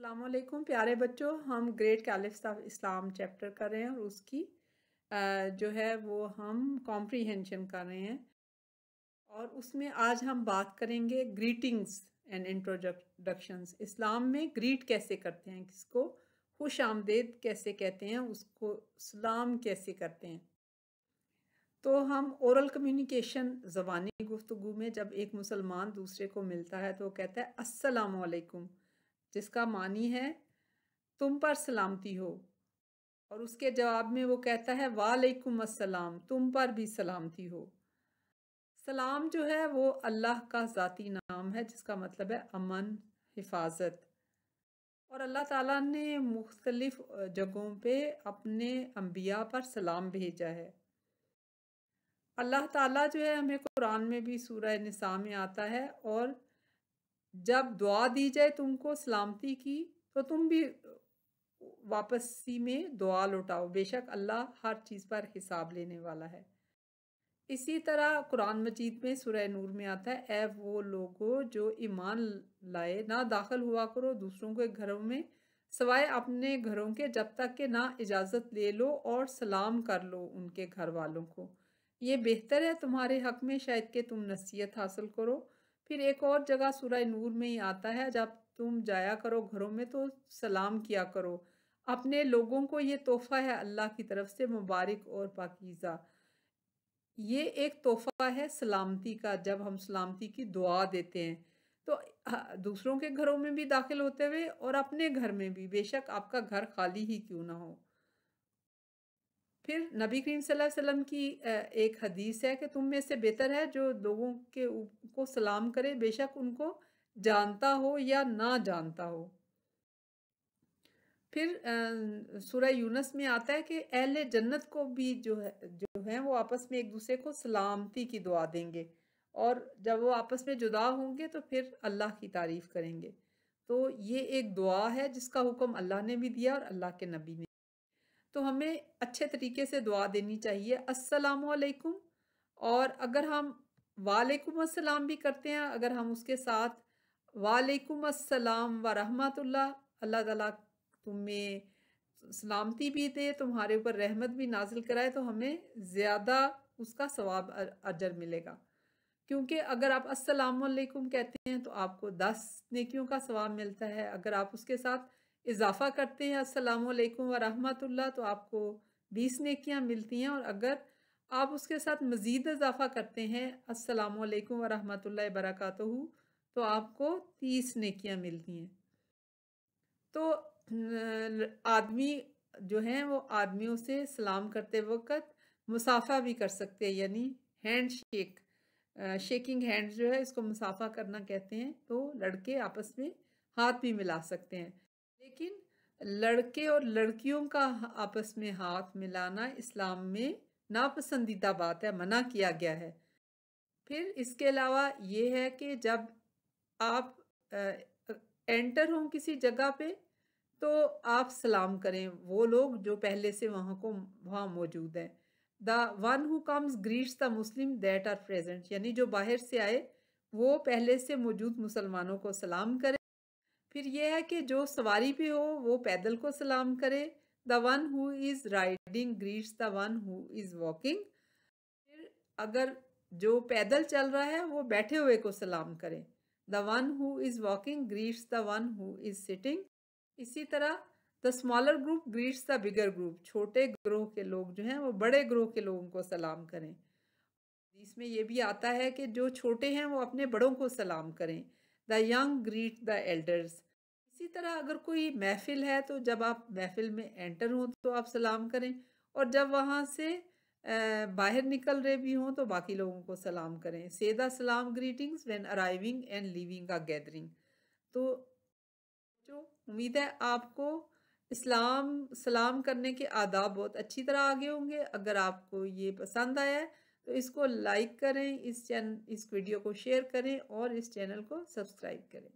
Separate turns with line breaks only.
अल्लाम प्यारे बच्चों हम great caliphs of Islam chapter कर रहे हैं और उसकी जो है वो हम कॉम्प्रीहेंशन कर रहे हैं और उसमें आज हम बात करेंगे ग्रीटिंग्स एंड इंट्रोडक्शंस इस्लाम में ग्रीट कैसे करते हैं किसको खुश आमदेद कैसे कहते हैं उसको सलाम कैसे करते हैं तो हम औरल कम्युनिकेशन ज़बानी गुफ्तु में जब एक मुसलमान दूसरे को मिलता है तो वो कहता है अस्सलाम जिसका मानी है तुम पर सलामती हो और उसके जवाब में वो कहता है वालेकुम अस्सलाम तुम पर भी सलामती हो सलाम जो है वो अल्लाह का ज़ाती नाम है जिसका मतलब है अमन हिफाजत और अल्लाह ताला ने मुख्तलिफ़ जगहों पे अपने अम्बिया पर सलाम भेजा है अल्लाह ताला जो है हमें कुरान में भी सूरह निसा में आता है और जब दुआ दी जाए तुमको सलामती की तो तुम भी वापसी में दुआ लौटाओ बेशक अल्लाह हर चीज़ पर हिसाब लेने वाला है इसी तरह कुरान मजीद में सुरह नूर में आता है ए वो लोगो जो ईमान लाए ना दाखिल हुआ करो दूसरों के घरों में सवाए अपने घरों के जब तक के ना इजाज़त ले लो और सलाम कर लो उनके घर वालों को ये बेहतर है तुम्हारे हक में शायद के तुम नसीहत हासिल करो फिर एक और जगह सूरह नूर में ही आता है जब तुम जाया करो घरों में तो सलाम किया करो अपने लोगों को ये तोहफ़ा है अल्लाह की तरफ से मुबारक और पाकिज़ा ये एक तोहफ़ा है सलामती का जब हम सलामती की दुआ देते हैं तो दूसरों के घरों में भी दाखिल होते हुए और अपने घर में भी बेशक आपका घर खाली ही क्यों ना हो फिर नबी करीम वसल्लम की एक हदीस है कि तुम में से बेहतर है जो लोगों के को सलाम करे बेशक उनको जानता हो या ना जानता हो फिर सूरह यूनस में आता है कि अहल जन्नत को भी जो है जो है वो आपस में एक दूसरे को सलामती की दुआ देंगे और जब वो आपस में जुदा होंगे तो फिर अल्लाह की तारीफ़ करेंगे तो ये एक दुआ है जिसका हुक्म अल्लाह ने भी दिया और अल्लाह के नबी ने तो हमें अच्छे तरीके से दुआ देनी चाहिए वालेकुम और अगर हम वालेकुम अस्सलाम भी करते हैं अगर हम उसके साथ वालेकुम अस्सलाम व रहमतुल्ला अल्लाह ताला तुम्हें सलामती भी दे तुम्हारे ऊपर रहमत भी नाजिल कराए तो हमें ज़्यादा उसका सवाब अजर मिलेगा क्योंकि अगर आप अस्सलाम वालेकुम कहते हैं तो आपको दस नेकियों का सवाब मिलता है अगर आप उसके साथ इजाफ़ा करते हैं अस्सलाम वालेकुम व रहमतुल्लाह तो आपको बीस नेकियाँ मिलती हैं और अगर आप उसके साथ मज़ीद इजाफ़ा करते हैं अस्सलाम वालेकुम व रहमतुल्लाह तो आपको तीस नेकियाँ मिलती हैं तो आदमी जो हैं वो आदमियों से सलाम करते वक्त मुसाफा भी कर सकते हैं यानी हैंड शेक शेकिंग हैंड जो है इसको मुसाफा करना कहते हैं तो लड़के आपस में हाथ भी मिला सकते हैं लेकिन लड़के और लड़कियों का आपस में हाथ मिलाना इस्लाम में नापसंदीदा बात है मना किया गया है फिर इसके अलावा ये है कि जब आप एंटर हों किसी जगह पे तो आप सलाम करें वो लोग जो पहले से वहाँ को वहाँ मौजूद हैं the one who comes greets the Muslim that are present यानी जो बाहर से आए वो पहले से मौजूद मुसलमानों को सलाम करें फिर यह है कि जो सवारी पे हो वो पैदल को सलाम करे the one who is riding greets the one who is walking फिर अगर जो पैदल चल रहा है वो बैठे हुए को सलाम करें the one who is walking greets the one who is sitting इसी तरह the smaller group greets the bigger group छोटे ग्रोह के लोग जो हैं वो बड़े ग्रोह के लोगों को सलाम करें इसमें यह भी आता है कि जो छोटे हैं वो अपने बड़ों को सलाम करें the young greet the elders इसी तरह अगर कोई महफिल है तो जब आप महफिल में एंटर हों तो आप सलाम करें और जब वहाँ से बाहर निकल रहे भी हों तो बाकी लोगों को सलाम करें से द सलाम greetings when arriving and leaving a gathering तो जो उम्मीद है आपको इस्लाम सलाम करने के आदाब बहुत अच्छी तरह आगे होंगे अगर आपको ये पसंद आया है तो इसको लाइक करें इस चैन इस वीडियो को शेयर करें और इस चैनल को सब्सक्राइब करें